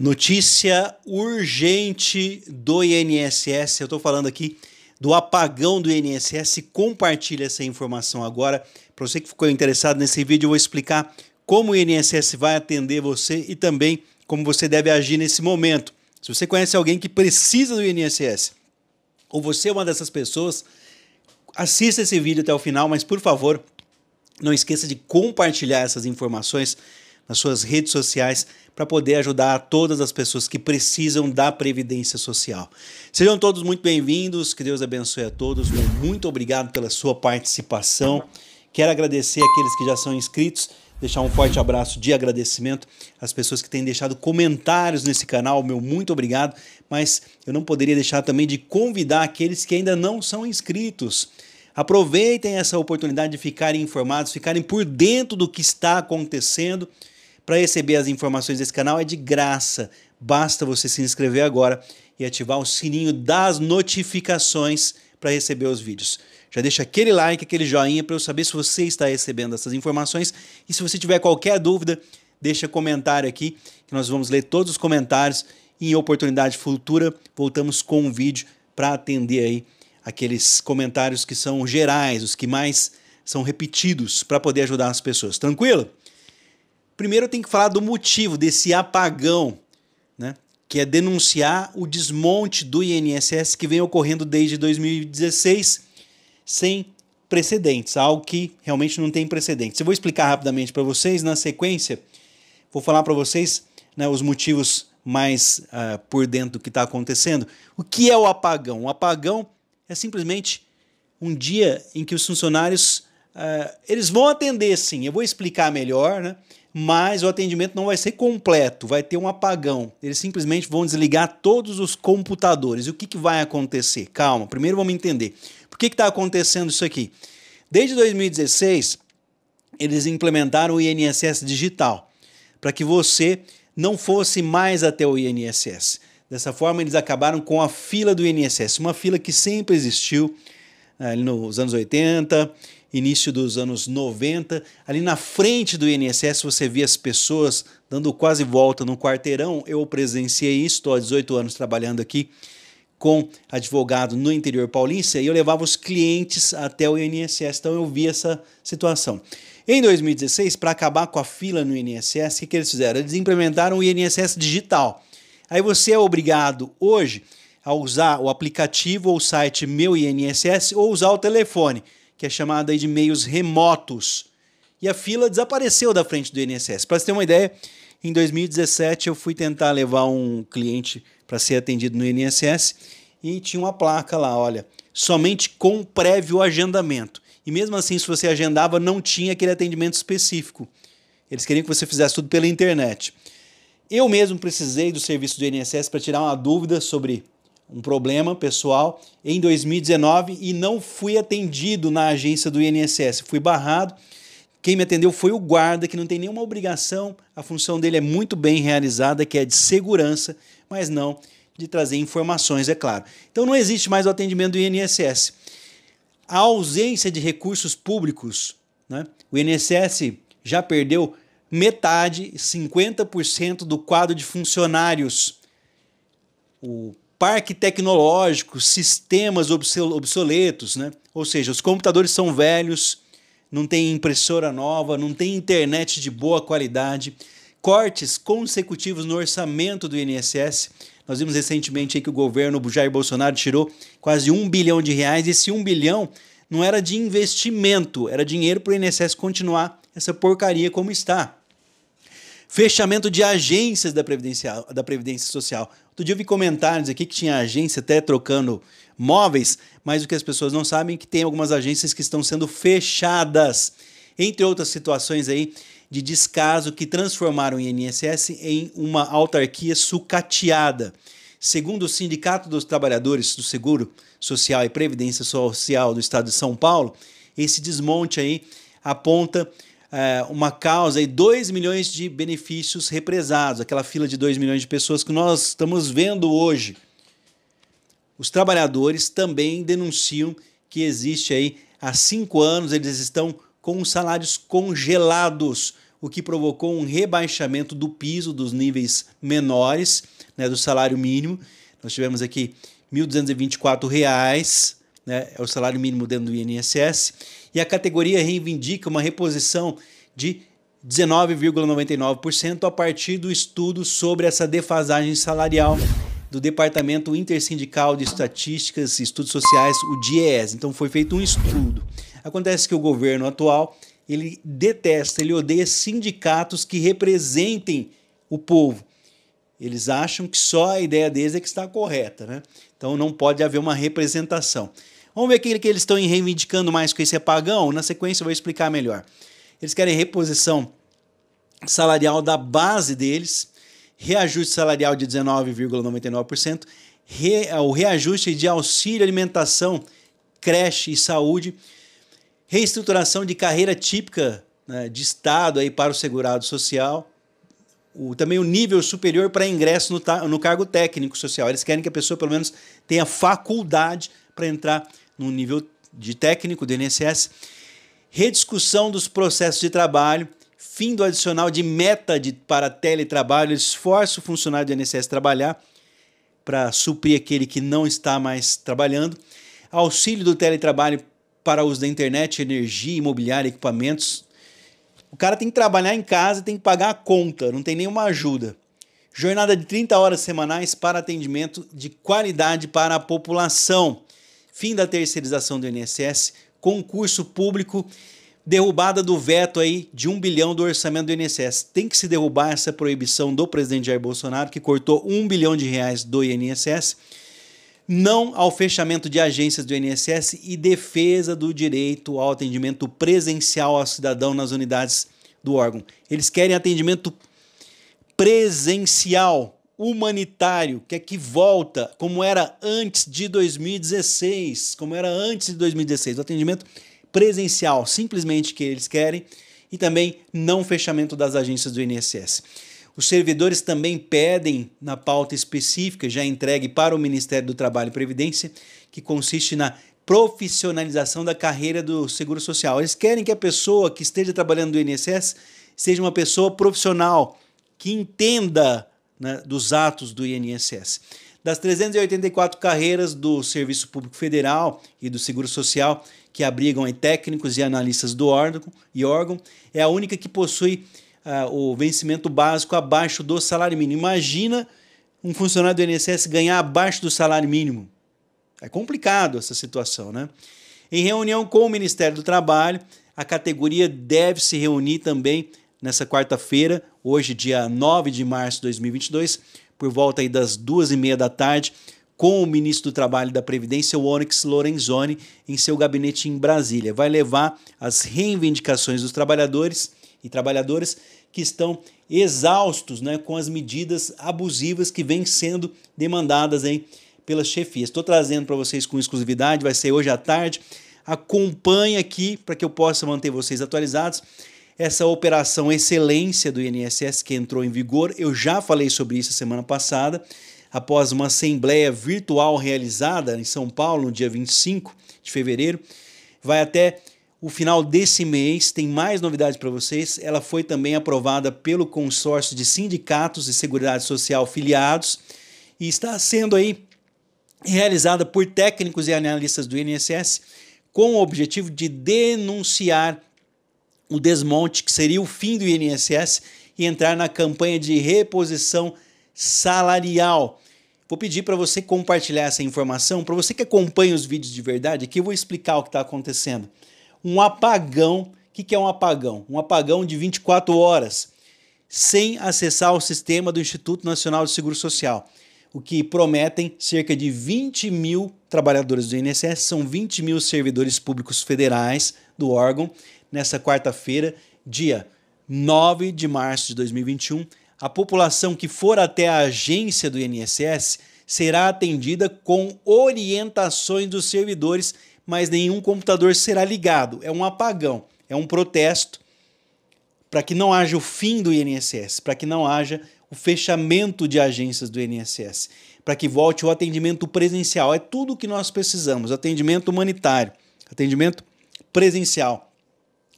Notícia urgente do INSS. Eu estou falando aqui do apagão do INSS. Compartilhe essa informação agora. Para você que ficou interessado nesse vídeo, eu vou explicar como o INSS vai atender você e também como você deve agir nesse momento. Se você conhece alguém que precisa do INSS ou você é uma dessas pessoas, assista esse vídeo até o final, mas por favor, não esqueça de compartilhar essas informações nas suas redes sociais para poder ajudar todas as pessoas que precisam da previdência social. Sejam todos muito bem-vindos, que Deus abençoe a todos. Muito obrigado pela sua participação. Quero agradecer aqueles que já são inscritos, deixar um forte abraço de agradecimento às pessoas que têm deixado comentários nesse canal, meu muito obrigado, mas eu não poderia deixar também de convidar aqueles que ainda não são inscritos. Aproveitem essa oportunidade de ficarem informados, ficarem por dentro do que está acontecendo para receber as informações desse canal é de graça. Basta você se inscrever agora e ativar o sininho das notificações para receber os vídeos. Já deixa aquele like, aquele joinha para eu saber se você está recebendo essas informações e se você tiver qualquer dúvida, deixa comentário aqui que nós vamos ler todos os comentários e em oportunidade futura voltamos com um vídeo para atender aí aqueles comentários que são gerais, os que mais são repetidos para poder ajudar as pessoas. Tranquilo? Primeiro eu tenho que falar do motivo desse apagão, né? que é denunciar o desmonte do INSS que vem ocorrendo desde 2016 sem precedentes, algo que realmente não tem precedentes. Eu vou explicar rapidamente para vocês na sequência, vou falar para vocês né, os motivos mais uh, por dentro do que está acontecendo. O que é o apagão? O apagão é simplesmente um dia em que os funcionários uh, eles vão atender, sim. Eu vou explicar melhor, né? mas o atendimento não vai ser completo, vai ter um apagão. Eles simplesmente vão desligar todos os computadores. E o que, que vai acontecer? Calma, primeiro vamos entender. Por que está acontecendo isso aqui? Desde 2016, eles implementaram o INSS digital, para que você não fosse mais até o INSS. Dessa forma, eles acabaram com a fila do INSS, uma fila que sempre existiu ali eh, nos anos 80 início dos anos 90. Ali na frente do INSS você via as pessoas dando quase volta no quarteirão. Eu presenciei isso, estou há 18 anos trabalhando aqui com advogado no interior paulista e eu levava os clientes até o INSS, então eu vi essa situação. Em 2016, para acabar com a fila no INSS, o que, eles fizeram? Eles implementaram o INSS digital. Aí você é obrigado hoje a usar o aplicativo ou o site Meu INSS ou usar o telefone que é chamada de meios remotos. E a fila desapareceu da frente do INSS. Para você ter uma ideia, em 2017 eu fui tentar levar um cliente para ser atendido no INSS e tinha uma placa lá, olha, somente com prévio agendamento. E mesmo assim, se você agendava, não tinha aquele atendimento específico. Eles queriam que você fizesse tudo pela internet. Eu mesmo precisei do serviço do INSS para tirar uma dúvida sobre um problema pessoal em 2019 e não fui atendido na agência do INSS, fui barrado. Quem me atendeu foi o guarda, que não tem nenhuma obrigação, a função dele é muito bem realizada, que é de segurança, mas não de trazer informações, é claro. Então não existe mais o atendimento do INSS. A ausência de recursos públicos, né? o INSS já perdeu metade, 50% do quadro de funcionários. O parque tecnológico, sistemas obsoletos, né? Ou seja, os computadores são velhos, não tem impressora nova, não tem internet de boa qualidade, cortes consecutivos no orçamento do INSS. Nós vimos recentemente que o governo Jair Bolsonaro tirou quase um bilhão de reais. Esse um bilhão não era de investimento, era dinheiro para o INSS continuar essa porcaria como está. Fechamento de agências da Previdência, da Previdência Social. Outro dia eu vi comentários aqui que tinha agência até trocando móveis, mas o que as pessoas não sabem é que tem algumas agências que estão sendo fechadas, entre outras situações aí de descaso que transformaram o INSS em uma autarquia sucateada. Segundo o Sindicato dos Trabalhadores do Seguro Social e Previdência Social do Estado de São Paulo, esse desmonte aí aponta é, uma causa e 2 milhões de benefícios represados, aquela fila de 2 milhões de pessoas que nós estamos vendo hoje. Os trabalhadores também denunciam que existe aí há cinco anos, eles estão com os salários congelados, o que provocou um rebaixamento do piso dos níveis menores, né, do salário mínimo. Nós tivemos aqui R$ 1.224 né, é o salário mínimo dentro do INSS, e a categoria reivindica uma reposição de 19,99% a partir do estudo sobre essa defasagem salarial do Departamento Intersindical de Estatísticas e Estudos Sociais, o DIES. Então foi feito um estudo. Acontece que o governo atual, ele detesta, ele odeia sindicatos que representem o povo. Eles acham que só a ideia deles é que está correta, né? Então não pode haver uma representação. Vamos ver o que eles estão reivindicando mais com esse apagão? Na sequência eu vou explicar melhor. Eles querem reposição salarial da base deles, reajuste salarial de 19,99%, re, é, o reajuste de auxílio alimentação, creche e saúde, reestruturação de carreira típica né, de Estado aí para o segurado social, o, também o nível superior para ingresso no, no cargo técnico social. Eles querem que a pessoa, pelo menos, tenha faculdade para entrar no nível de técnico do INSS, rediscussão dos processos de trabalho, fim do adicional de meta de, para teletrabalho, esforço o funcionário do INSS trabalhar para suprir aquele que não está mais trabalhando, auxílio do teletrabalho para uso da internet, energia, imobiliário, equipamentos. O cara tem que trabalhar em casa, tem que pagar a conta, não tem nenhuma ajuda. Jornada de 30 horas semanais para atendimento de qualidade para a população fim da terceirização do INSS, concurso público, derrubada do veto aí de um bilhão do orçamento do INSS. Tem que se derrubar essa proibição do presidente Jair Bolsonaro, que cortou um bilhão de reais do INSS, não ao fechamento de agências do INSS e defesa do direito ao atendimento presencial ao cidadão nas unidades do órgão. Eles querem atendimento presencial humanitário, que é que volta como era antes de 2016, como era antes de 2016, o atendimento presencial, simplesmente que eles querem, e também não fechamento das agências do INSS. Os servidores também pedem, na pauta específica já entregue para o Ministério do Trabalho e Previdência, que consiste na profissionalização da carreira do Seguro Social. Eles querem que a pessoa que esteja trabalhando do INSS seja uma pessoa profissional, que entenda né, dos atos do INSS. Das 384 carreiras do Serviço Público Federal e do Seguro Social, que abrigam técnicos e analistas do órgão, e órgão, é a única que possui uh, o vencimento básico abaixo do salário mínimo. Imagina um funcionário do INSS ganhar abaixo do salário mínimo. É complicado essa situação, né? Em reunião com o Ministério do Trabalho, a categoria deve se reunir também nessa quarta-feira, hoje, dia 9 de março de 2022, por volta aí das duas e meia da tarde, com o ministro do Trabalho e da Previdência, o Onyx Lorenzoni, em seu gabinete em Brasília. Vai levar as reivindicações dos trabalhadores e trabalhadoras que estão exaustos né, com as medidas abusivas que vêm sendo demandadas aí pelas chefias. Estou trazendo para vocês com exclusividade, vai ser hoje à tarde. Acompanhe aqui para que eu possa manter vocês atualizados essa operação excelência do INSS que entrou em vigor. Eu já falei sobre isso semana passada, após uma assembleia virtual realizada em São Paulo no dia 25 de fevereiro. Vai até o final desse mês, tem mais novidades para vocês. Ela foi também aprovada pelo consórcio de sindicatos e Seguridade Social filiados e está sendo aí realizada por técnicos e analistas do INSS com o objetivo de denunciar o desmonte que seria o fim do INSS e entrar na campanha de reposição salarial. Vou pedir para você compartilhar essa informação, para você que acompanha os vídeos de verdade, aqui eu vou explicar o que está acontecendo. Um apagão, o que, que é um apagão? Um apagão de 24 horas, sem acessar o sistema do Instituto Nacional de Seguro Social. O que prometem cerca de 20 mil trabalhadores do INSS, são 20 mil servidores públicos federais do órgão, nessa quarta-feira, dia 9 de março de 2021, a população que for até a agência do INSS será atendida com orientações dos servidores, mas nenhum computador será ligado. É um apagão, é um protesto para que não haja o fim do INSS, para que não haja o fechamento de agências do INSS, para que volte o atendimento presencial. É tudo o que nós precisamos: atendimento humanitário, atendimento presencial.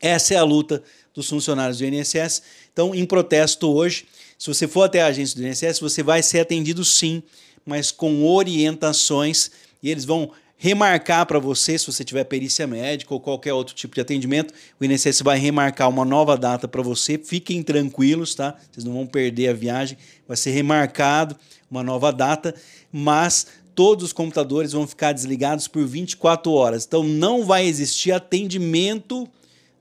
Essa é a luta dos funcionários do INSS. Então, em protesto hoje, se você for até a agência do INSS, você vai ser atendido sim, mas com orientações e eles vão remarcar para você, se você tiver perícia médica ou qualquer outro tipo de atendimento, o INSS vai remarcar uma nova data para você. Fiquem tranquilos, tá? Vocês não vão perder a viagem, vai ser remarcado uma nova data, mas todos os computadores vão ficar desligados por 24 horas. Então não vai existir atendimento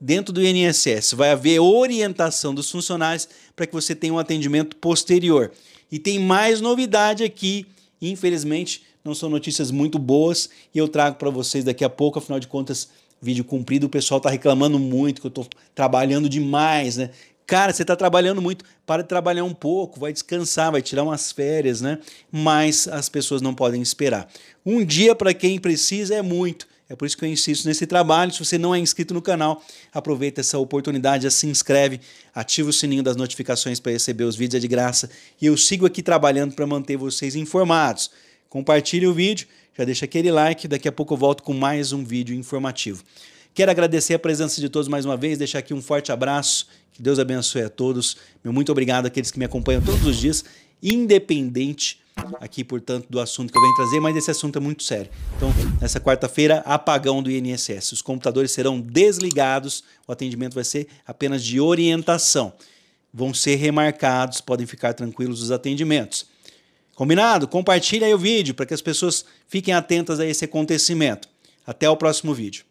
dentro do INSS. Vai haver orientação dos funcionários para que você tenha um atendimento posterior. E tem mais novidade aqui, infelizmente, não são notícias muito boas e eu trago para vocês daqui a pouco, afinal de contas, vídeo comprido, o pessoal está reclamando muito que eu estou trabalhando demais, né? Cara, você está trabalhando muito, para de trabalhar um pouco, vai descansar, vai tirar umas férias, né? Mas as pessoas não podem esperar. Um dia para quem precisa é muito. É por isso que eu insisto nesse trabalho. Se você não é inscrito no canal, aproveita essa oportunidade, se inscreve, ativa o sininho das notificações para receber os vídeos, é de graça. E eu sigo aqui trabalhando para manter vocês informados. Compartilhe o vídeo, já deixa aquele like, daqui a pouco eu volto com mais um vídeo informativo. Quero agradecer a presença de todos mais uma vez, deixar aqui um forte abraço, que Deus abençoe a todos. Meu muito obrigado àqueles que me acompanham todos os dias, independente aqui, portanto, do assunto que eu venho trazer, mas esse assunto é muito sério. Então, nessa quarta-feira, apagão do INSS. Os computadores serão desligados, o atendimento vai ser apenas de orientação. Vão ser remarcados, podem ficar tranquilos os atendimentos. Combinado? Compartilhe aí o vídeo para que as pessoas fiquem atentas a esse acontecimento. Até o próximo vídeo.